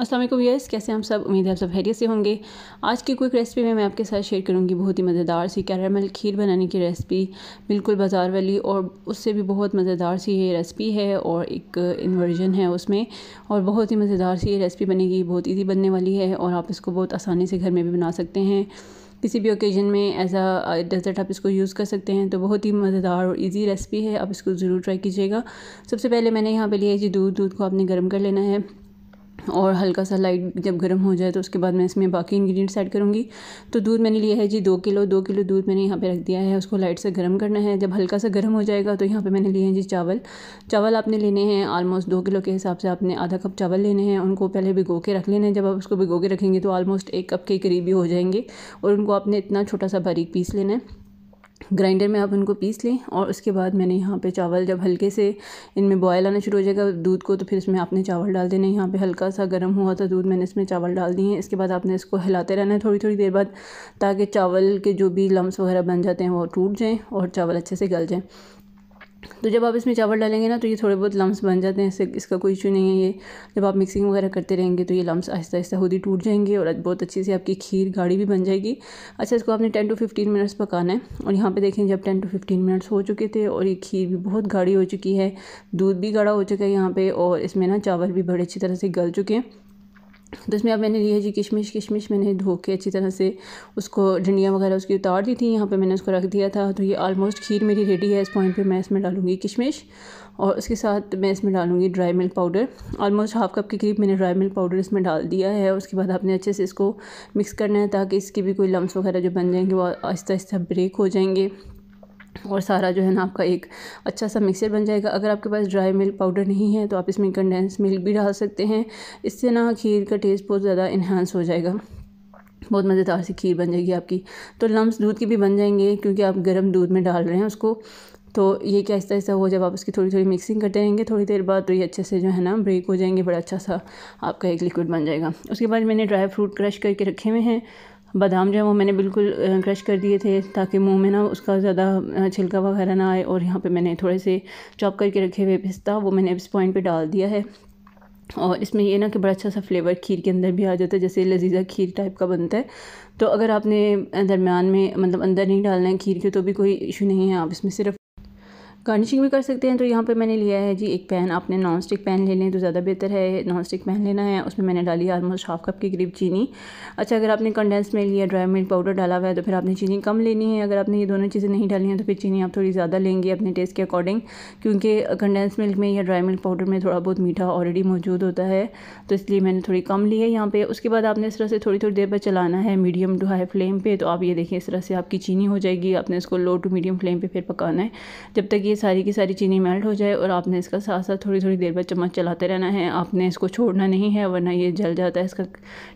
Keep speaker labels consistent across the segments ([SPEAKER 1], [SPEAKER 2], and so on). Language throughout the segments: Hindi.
[SPEAKER 1] असलम यस कैसे हम सब उम्मीद है आप सब हैरियत से होंगे आज की क्विक रेसिपी में मैं आपके साथ शेयर करूंगी बहुत ही मज़ेदार सी कैरामल खीर बनाने की रेसिपी बिल्कुल बाज़ार वाली और उससे भी बहुत मज़ेदार सी ये रेसिपी है और एक इन्वर्जन है उसमें और बहुत ही मज़ेदार सी ये रेसिपी बनेगी बहुत ईजी बनने वाली है और आप इसको बहुत आसानी से घर में भी बना सकते हैं किसी भी ओकेजन में एज आ डेजर्ट आप इसको यूज़ कर सकते हैं तो बहुत ही मज़ेदार और इजी रेसिपी है आप इसको ज़रूर ट्राई कीजिएगा सबसे पहले मैंने यहाँ पे लिया है जी दूध दूध को आपने गर्म कर लेना है और हल्का सा लाइट जब गर्म हो जाए तो उसके बाद मैं इसमें बाकी इंग्रेडिएंट्स ऐड करूँगी तो दूध मैंने लिया है जी दो किलो दो किलो दूध मैंने यहाँ पे रख दिया है उसको लाइट से गर्म करना है जब हल्का सा गर्म हो जाएगा तो यहाँ पे मैंने लिए हैं जी चावल चावल आपने लेने हैं आलमोस्ट दो किलो के हिसाब से आपने आधा कप चावल लेने हैं उनको पहले भिगो के रख लेना है जब आप उसको भिगो के रखेंगे तो आलमोस्ट एक कप के करीब ही हो जाएंगे और उनको आपने इतना छोटा सा बारीक पीस लेना है ग्राइंडर में आप उनको पीस लें और उसके बाद मैंने यहाँ पे चावल जब हल्के से इनमें बॉयल आना शुरू हो जाएगा दूध को तो फिर इसमें आपने चावल डाल देने यहाँ पे हल्का सा गर्म हुआ था दूध मैंने इसमें चावल डाल दिए हैं इसके बाद आपने इसको हिलाते रहना है थोड़ी थोड़ी देर बाद ताकि चावल के जो भी लम्ब वगैरह बन जाते हैं वो टूट जाएँ और चावल अच्छे से गल जाएँ तो जब आप इसमें चावल डालेंगे ना तो ये थोड़े बहुत लम्स बन जाते हैं इससे इसका कोई इशू नहीं है ये जब आप मिक्सिंग वगैरह करते रहेंगे तो ये लम्स आहिस्ता आहिस्ता खुद ही टूट जाएंगे और बहुत अच्छी से आपकी खीर गाढ़ी भी बन जाएगी अच्छा इसको आपने टेन टू फिफ्टीन मिनट्स पकाना है और यहाँ पर देखें जब टेन टू फिफ्टीन मिनट्स हो चुके थे और ये खीर भी बहुत गाढ़ी हो चुकी है दूध भी गाढ़ा हो चुका है यहाँ पर और इसमें ना चावल भी बड़े अच्छी तरह से गल चुके हैं तो इसमें अब मैंने लिया है जी किशमिश किशमिश मैंने धो के अच्छी तरह से उसको डंडियाँ वगैरह उसकी उतार दी थी यहाँ पे मैंने उसको रख दिया था तो ये ऑलमोस्ट खीर मेरी रेडी है इस पॉइंट पे मैं इसमें डालूँगी किशमिश और उसके साथ मैं इसमें डालूँगी dry milk powder almost half cup के करीब मैंने ड्राई मिल्क पाउडर इसमें डाल दिया है उसके बाद आपने अच्छे से इसको मिक्स करना है ताकि इसके भी कोई लम्स वगैरह जो बन जाएंगे वो आहिस्ता आहिस्ता ब्रेक हो जाएंगे और सारा जो है ना आपका एक अच्छा सा मिक्सचर बन जाएगा अगर आपके पास ड्राई मिल्क पाउडर नहीं है तो आप इसमें कंडेंस मिल्क भी डाल सकते हैं इससे ना खीर का टेस्ट बहुत ज़्यादा इन्हांस हो जाएगा बहुत मज़ेदार सी खीर बन जाएगी आपकी तो लम्स दूध की भी बन जाएंगे क्योंकि आप गर्म दूध में डाल रहे हैं उसको तो ये क्या ऐसा ऐसा हो जब आप उसकी थोड़ी थोड़ी मिक्सिंग करते रहेंगे थोड़ी देर बाद तो ये अच्छे से जो है ना ब्रेक हो जाएंगे बड़ा अच्छा सा आपका एक लिक्विड बन जाएगा उसके बाद मैंने ड्राई फ्रूट क्रश करके रखे हुए हैं बादाम जो है वो मैंने बिल्कुल क्रश कर दिए थे ताकि मुंह में ना उसका ज़्यादा छिलका वगैरह ना आए और यहाँ पे मैंने थोड़े से चॉप करके रखे हुए पिस्ता वो मैंने इस पॉइंट पे डाल दिया है और इसमें ये ना कि बड़ा अच्छा सा फ्लेवर खीर के अंदर भी आ जाता है जैसे लजीज़ा खीर टाइप का बनता है तो अगर आपने दरमियान में मतलब अंदर नहीं डालना है खीर के तो भी कोई इशू नहीं है आप इसमें सिर्फ गार्निशिंग भी कर सकते हैं तो यहाँ पे मैंने लिया है जी एक पैन आपने नॉन स्टिक पैन ले लें तो ज़्यादा बेहतर है नॉन स्टिक पैन लेना है उसमें मैंने डाली आलमोस्ट हाफ कप की करीब चीनी अच्छा अगर आपने कंडेंस मिल्क या ड्राई मिल्क पाउडर डाला हुआ है तो फिर आपने चीनी कम लेनी है अगर आपने ये दोनों चीज़ें नहीं डाली हैं तो फिर चीनी आप थोड़ी ज़्यादा लेंगे अपने टेस्ट के अकॉर्डिंग क्योंकि कंडेंस मिल्क में या ड्राई मिल्क पाउडर में थोड़ा बहुत मीठा ऑलरेडी मौजूद होता है तो इसलिए मैंने थोड़ी कम ली है यहाँ पर उसके बाद आपने इस तरह से थोड़ी थोड़ी देर पर चलाना है मीडियम टू हाई फ्लेम पर तो आप ये देखिए इस तरह से आपकी चीनी हो जाएगी आपने इसको लो टू मीडियम फ्लेम पर फिर पकाना है जब तक ये ये सारी की सारी चीनी मेल्ट हो जाए और आपने इसका साथ साथ थोड़ी थोड़ी देर बाद चम्मच चलाते रहना है आपने इसको छोड़ना नहीं है वरना ये जल जाता है इसका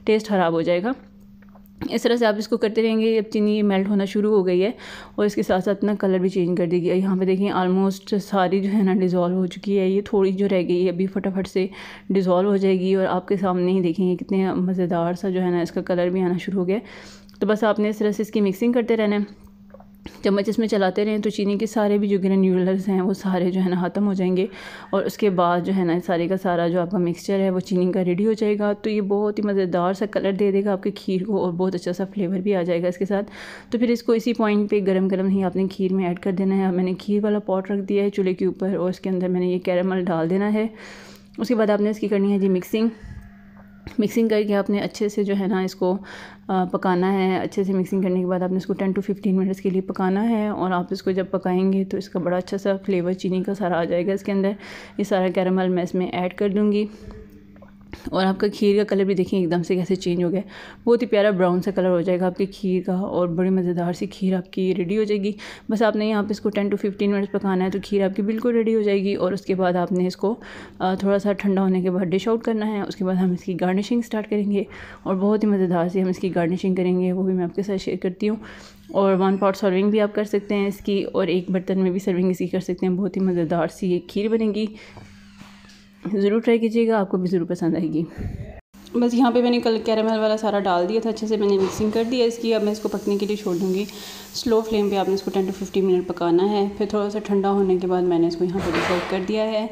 [SPEAKER 1] टेस्ट ख़राब हो जाएगा इस तरह से आप इसको करते रहेंगे अब चीनी ये मेल्ट होना शुरू हो गई है और इसके साथ साथ ना कलर भी चेंज कर देगी यहाँ पे देखिए ऑलमोस्ट सारी जो है ना डिज़ोल्व हो चुकी है ये थोड़ी जो रह गई है अभी फटाफट से डिज़ोल्व हो जाएगी और आपके सामने ही देखेंगे कितने मज़ेदार सा जो है ना इसका कलर भी आना शुरू हो गया तो बस आपने इस तरह से इसकी मिक्सिंग करते रहना है चम्मच इसमें चलाते रहें तो चीनी के सारे भी जो ग्रेन्यूलर्स हैं वो सारे जो है ना ख़त्म हो जाएंगे और उसके बाद जो है ना सारे का सारा जो आपका मिक्सचर है वो चीनी का रेडी हो जाएगा तो ये बहुत ही मज़ेदार सा कलर दे देगा आपके खीर को और बहुत अच्छा सा फ्लेवर भी आ जाएगा इसके साथ तो फिर इसको इसी पॉइंट पर गर्म गर्म ही आपने खीर में ऐड कर देना है मैंने खीर वाला पॉट रख दिया है चूल्हे के ऊपर और उसके अंदर मैंने ये कैरमल डाल देना है उसके बाद आपने इसकी करनी है जी मिक्सिंग मिक्सिंग करके आपने अच्छे से जो है ना इसको पकाना है अच्छे से मिक्सिंग करने के बाद आपने इसको टेन टू फिफ्टीन मिनट्स के लिए पकाना है और आप इसको जब पकाएंगे तो इसका बड़ा अच्छा सा फ्लेवर चीनी का सारा आ जाएगा इसके अंदर ये सारा कैरमल मैं इसमें ऐड कर दूँगी और आपका खीर का कलर भी देखिए एकदम से कैसे चेंज हो गया बहुत ही प्यारा ब्राउन सा कलर हो जाएगा आपकी खीर का और बड़ी मज़ेदार सी खीर आपकी रेडी हो जाएगी बस आपने यहाँ पे इसको टेन टू फिफ्टीन मिनट्स पकाना है तो खीर आपकी बिल्कुल रेडी हो जाएगी और उसके बाद आपने इसको थोड़ा सा ठंडा होने के बाद डिश आउट करना है उसके बाद हम इसकी गार्निशिंग स्टार्ट करेंगे और बहुत ही मज़ेदार से हम इसकी गार्निशिंग करेंगे वो भी मैं आपके साथ शेयर करती हूँ और वन पॉट सर्विंग भी आप कर सकते हैं इसकी और एक बर्तन में भी सर्विंग इसकी कर सकते हैं बहुत ही मज़ेदार सी ये खीर बनेगी ज़रूर ट्राई कीजिएगा आपको भी ज़रूर पसंद आएगी बस यहाँ पे मैंने कल कैरमल वाला सारा डाल दिया था अच्छे से मैंने मिक्सिंग कर दिया इसकी अब मैं इसको पकने के लिए छोड़ दूँगी स्लो फ्लेम पे आपने इसको 10 टू 15 मिनट पकाना है फिर थोड़ा सा ठंडा होने के बाद मैंने इसको यहाँ पर सर्व कर दिया है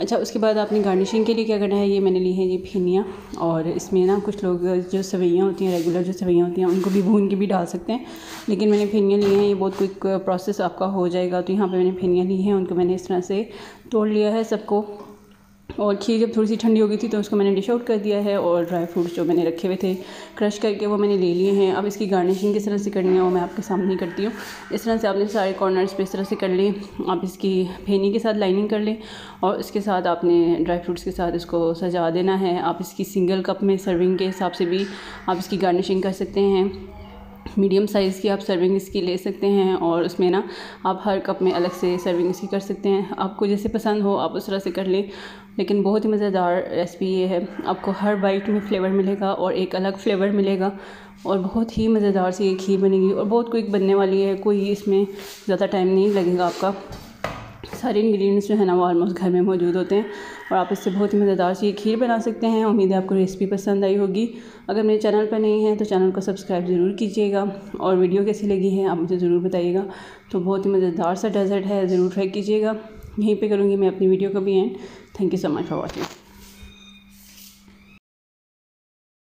[SPEAKER 1] अच्छा उसके बाद आपने गार्निशिंग के लिए क्या करना है ये मैंने ली है ये भिनियाँ और इसमें ना कुछ लोग जो सवैयाँ होती हैं रेगुलर जो सवैयाँ होती हैं उनको भी भून के भी डाल सकते हैं लेकिन मैंने भिनियाँ ली हैं ये बहुत क्विक प्रोसेस आपका हो जाएगा तो यहाँ पे मैंने भिनियाँ ली हैं उनको मैंने इस तरह से तोड़ लिया है सबको और खीर जब थोड़ी सी ठंडी हो गई थी तो उसको मैंने डिश आउट कर दिया है और ड्राई फ्रूट्स जो मैंने रखे हुए थे क्रश करके वो मैंने ले लिए हैं अब इसकी गार्निशिंग किस तरह से करनी है वो मैं आपके सामने ही करती हूँ इस तरह से आपने सारे कॉर्नर्स पे इस तरह से कर लें आप इसकी फेनी के साथ लाइनिंग कर लें और इसके साथ आपने ड्राई फ्रूट्स के साथ इसको सजा देना है आप इसकी सिंगल कप में सर्विंग के हिसाब से भी आप इसकी गार्निशिंग कर सकते हैं मीडियम साइज़ की आप सर्विंग इसकी ले सकते हैं और उसमें ना आप हर कप में अलग से सर्विंग इसकी कर सकते हैं आपको जैसे पसंद हो आप उस तरह से कर लें लेकिन बहुत ही मज़ेदार रेसिपी ये है आपको हर बाइट में फ्लेवर मिलेगा और एक अलग फ्लेवर मिलेगा और बहुत ही मज़ेदार सी ये खीर बनेगी और बहुत क्विक बनने वाली है कोई इसमें ज़्यादा टाइम नहीं लगेगा आपका सारे इंग्रेडिएंट्स जो है ना वो ऑलमोस्ट घर में मौजूद होते हैं और आप इससे बहुत ही मज़ेदार सी खीर बना सकते हैं उम्मीद है आपको रेसिपी पसंद आई होगी अगर मेरे चैनल पर नहीं है तो चैनल को सब्सक्राइब ज़रूर कीजिएगा और वीडियो कैसी लगी है आप मुझे ज़रूर बताइएगा तो बहुत ही मज़ेदार सा डेजर्ट है ज़रूर ट्राई कीजिएगा यहीं पर करूँगी मैं अपनी वीडियो का भी and thank you so much for watching